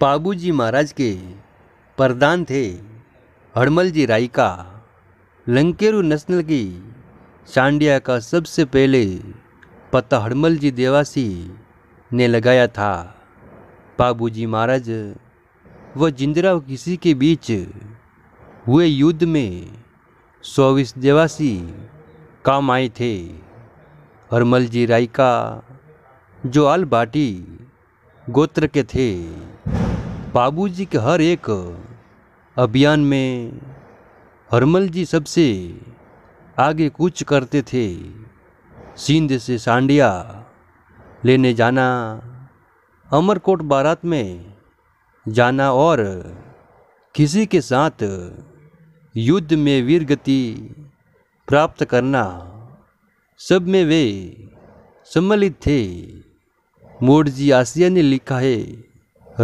बाबूजी महाराज के प्रधान थे हड़मल जी राय का लंकेरू नेशनल की चांडिया का सबसे पहले पता हड़मल जी देवासी ने लगाया था बाबूजी महाराज व जिंदरा किसी के बीच हुए युद्ध में चौबीस देवासी काम आए थे हरमल जी राय का जो आल बाटी गोत्र के थे बाबूजी के हर एक अभियान में हरमल जी सबसे आगे कूच करते थे सिंध से सांडिया लेने जाना अमरकोट बारात में जाना और किसी के साथ युद्ध में वीरगति प्राप्त करना सब में वे सम्मिलित थे मोड़ जी आसिया ने लिखा है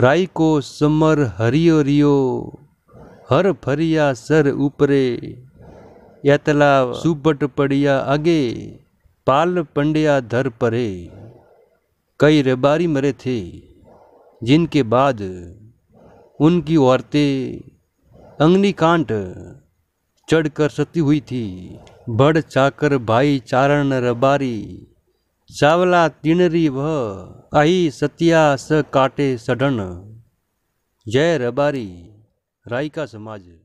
राई को समर हरियो रियो हर फरिया सर ऊपरे यातला सुबट पड़िया आगे पाल पंडिया धर परे कई रबारी मरे थे जिनके बाद उनकी औरतें अग्निकांड चढ़कर सती हुई थी बढ़ चाकर भाई चारण रबारी चावला तीनरी वह अही सतिया स काटे सडन जय रबारी राई का समाज